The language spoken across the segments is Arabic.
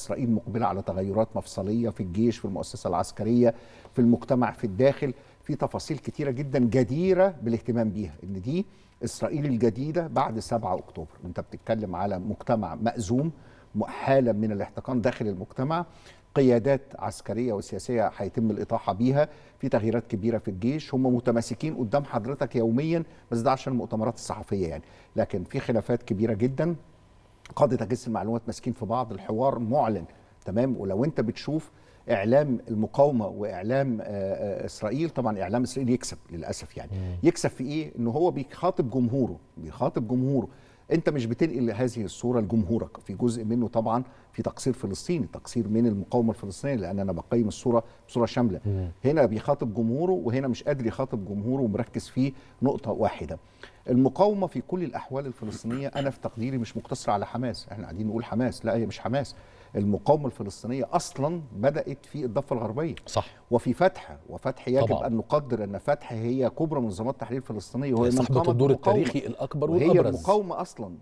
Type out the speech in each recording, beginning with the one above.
إسرائيل مقبلة على تغيرات مفصلية في الجيش في المؤسسة العسكرية في المجتمع في الداخل في تفاصيل كتيرة جدا جديرة بالاهتمام بيها إن دي إسرائيل الجديدة بعد 7 أكتوبر أنت بتتكلم على مجتمع مأزوم حالة من الاحتقان داخل المجتمع قيادات عسكرية وسياسية هيتم الإطاحة بيها في تغييرات كبيرة في الجيش هم متماسكين قدام حضرتك يوميا بس ده عشان المؤتمرات الصحفية يعني لكن في خلافات كبيرة جدا قاده اجهزه المعلومات ماسكين في بعض الحوار معلن تمام ولو انت بتشوف اعلام المقاومه واعلام آه، آه، اسرائيل طبعا اعلام اسرائيل يكسب للاسف يعني يكسب في ايه ان هو بيخاطب جمهوره بيخاطب جمهوره انت مش بتنقل هذه الصوره لجمهورك في جزء منه طبعا في تقصير فلسطيني تقصير من المقاومه الفلسطينيه لان انا بقيم الصوره بصوره شامله مم. هنا بيخاطب جمهوره وهنا مش قادر يخاطب جمهوره ومركز في نقطه واحده المقاومه في كل الاحوال الفلسطينيه انا في تقديري مش مقتصره على حماس احنا قاعدين نقول حماس لا هي مش حماس المقاومه الفلسطينيه اصلا بدات في الضفه الغربيه صح وفي فتح وفتح يجب طبعا. ان نقدر ان فتح هي كبرى منظمات التحرير الفلسطينيه وهي صاحبه الدور التاريخي الاكبر والابرز هي المقاومه اصلا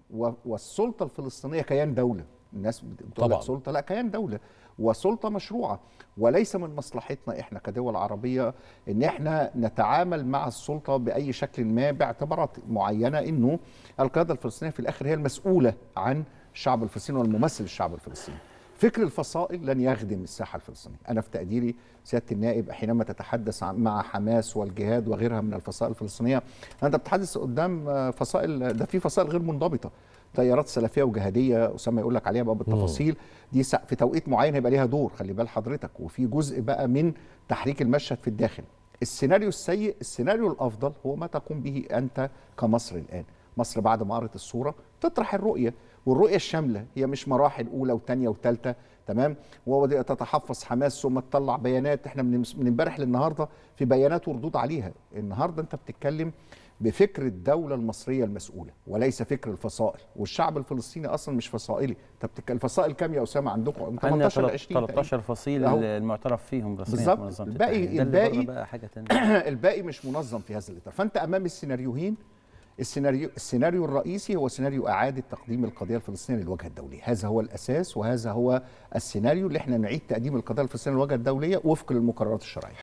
والسلطه الفلسطينيه كيان دوله الناس بتقول سلطه لا كيان دوله وسلطه مشروعه وليس من مصلحتنا احنا كدول عربيه ان احنا نتعامل مع السلطه باي شكل ما باعتبارات معينه انه القياده الفلسطينيه في الاخر هي المسؤوله عن الشعب الفلسطيني والممثل الشعب الفلسطيني فكر الفصائل لن يخدم الساحه الفلسطينيه، انا في تقديري سياده النائب حينما تتحدث مع حماس والجهاد وغيرها من الفصائل الفلسطينيه، انت بتتحدث قدام فصائل ده في فصائل غير منضبطه، تيارات سلفيه وجهاديه اسامه يقول لك عليها بقى بالتفاصيل دي في توقيت معين هيبقى ليها دور خلي بال حضرتك وفي جزء بقى من تحريك المشهد في الداخل السيناريو السيء السيناريو الافضل هو ما تقوم به انت كمصر الان مصر بعد ما قرت الصوره تطرح الرؤيه والرؤيه الشامله هي مش مراحل اولى وثانيه وثالثه تمام وتتحفظ حماس ثم تطلع بيانات احنا من امبارح للنهارده في بيانات وردود عليها النهارده انت بتتكلم بفكر الدوله المصريه المسؤوله وليس فكر الفصائل والشعب الفلسطيني اصلا مش فصائلي طب الفصائل كام يا اسامه عندكم 18 20 13 فصيل المعترف فيهم رسميا بالظبط الباقي الباقي الباقي مش منظم في هذا الاطار فانت امام السيناريوهين السيناريو السيناريو الرئيسي هو سيناريو اعاده تقديم القضيه الفلسطينيه للواجهه الدوليه، هذا هو الاساس وهذا هو السيناريو اللي احنا نعيد تقديم القضيه الفلسطينيه للواجهه الدوليه وفق للمقررات الشرعيه.